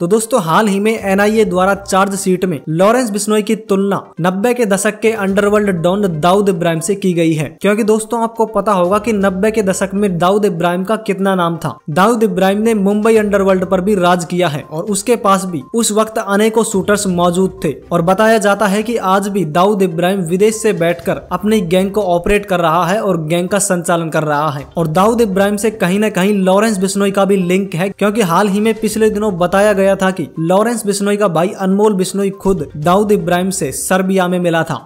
तो दोस्तों हाल ही में एनआईए द्वारा चार्ज सीट में लॉरेंस बिश्नोई की तुलना नब्बे के दशक के अंडरवर्ल्ड डॉन दाऊद इब्राहिम से की गई है क्योंकि दोस्तों आपको पता होगा कि नब्बे के दशक में दाऊद इब्राहिम का कितना नाम था दाऊद इब्राहिम ने मुंबई अंडरवर्ल्ड पर भी राज किया है और उसके पास भी उस वक्त अनेकों शूटर्स मौजूद थे और बताया जाता है की आज भी दाऊद इब्राहिम विदेश ऐसी बैठ अपनी गैंग को ऑपरेट कर रहा है और गैंग का संचालन कर रहा है और दाऊद इब्राहिम ऐसी कहीं न कहीं लॉरेंस बिश्नोई का भी लिंक है क्यूँकी हाल ही में पिछले दिनों बताया गया था कि लॉरेंस बिश्नोई का भाई अनमोल बिश्नोई खुद दाऊद इब्राहिम से सर्बिया में मिला था